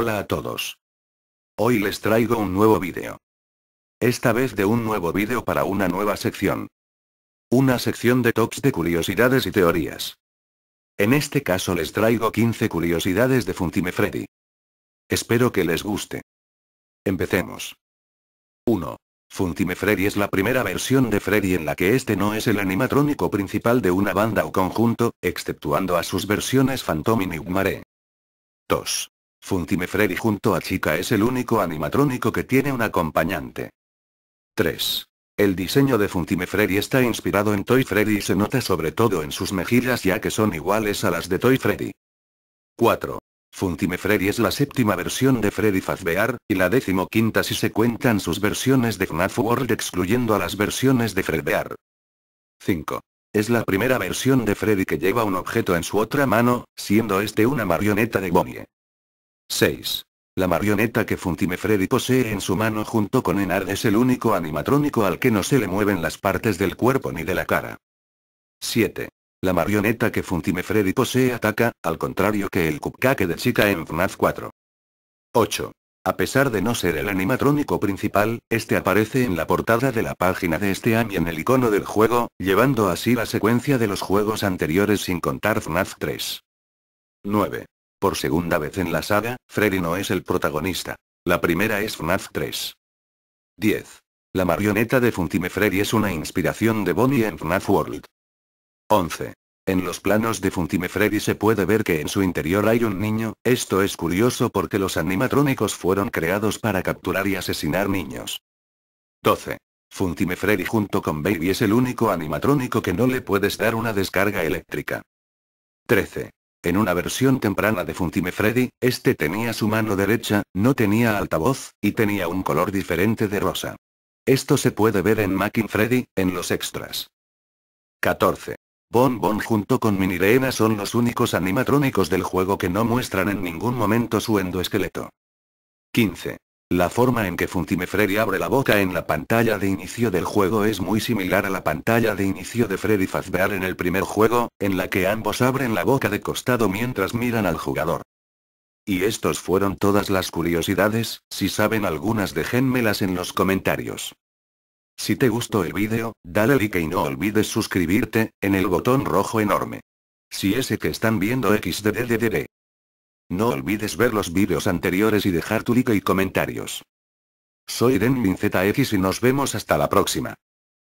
Hola a todos. Hoy les traigo un nuevo vídeo. Esta vez de un nuevo vídeo para una nueva sección. Una sección de tops de curiosidades y teorías. En este caso les traigo 15 curiosidades de Funtime Freddy. Espero que les guste. Empecemos. 1. Funtime Freddy es la primera versión de Freddy en la que este no es el animatrónico principal de una banda o conjunto, exceptuando a sus versiones Phantom y Nigmare. 2. Funtime Freddy junto a Chica es el único animatrónico que tiene un acompañante. 3. El diseño de Funtime Freddy está inspirado en Toy Freddy y se nota sobre todo en sus mejillas ya que son iguales a las de Toy Freddy. 4. Funtime Freddy es la séptima versión de Freddy Fazbear, y la quinta si se cuentan sus versiones de FNAF World excluyendo a las versiones de Fredbear. 5. Es la primera versión de Freddy que lleva un objeto en su otra mano, siendo este una marioneta de Bonnie. 6. La marioneta que Funtimefredi posee en su mano junto con Enard es el único animatrónico al que no se le mueven las partes del cuerpo ni de la cara. 7. La marioneta que Funtimefreddy posee ataca, al contrario que el cupcake de chica en FNAF 4. 8. A pesar de no ser el animatrónico principal, este aparece en la portada de la página de este AMI en el icono del juego, llevando así la secuencia de los juegos anteriores sin contar FNAF 3. 9. Por segunda vez en la saga, Freddy no es el protagonista. La primera es FNAF 3. 10. La marioneta de Funtime Freddy es una inspiración de Bonnie en FNAF World. 11. En los planos de Funtime Freddy se puede ver que en su interior hay un niño, esto es curioso porque los animatrónicos fueron creados para capturar y asesinar niños. 12. Funtime Freddy junto con Baby es el único animatrónico que no le puedes dar una descarga eléctrica. 13. En una versión temprana de Funtime Freddy, este tenía su mano derecha, no tenía altavoz, y tenía un color diferente de rosa. Esto se puede ver en Makin Freddy, en los extras. 14. Bon Bon junto con Minirena son los únicos animatrónicos del juego que no muestran en ningún momento su endoesqueleto. 15. La forma en que Funtime Freddy abre la boca en la pantalla de inicio del juego es muy similar a la pantalla de inicio de Freddy Fazbear en el primer juego, en la que ambos abren la boca de costado mientras miran al jugador. Y estos fueron todas las curiosidades, si saben algunas déjenmelas en los comentarios. Si te gustó el vídeo, dale like y no olvides suscribirte, en el botón rojo enorme. Si ese que están viendo xddddd. No olvides ver los vídeos anteriores y dejar tu like y comentarios. Soy Denmin ZX y nos vemos hasta la próxima.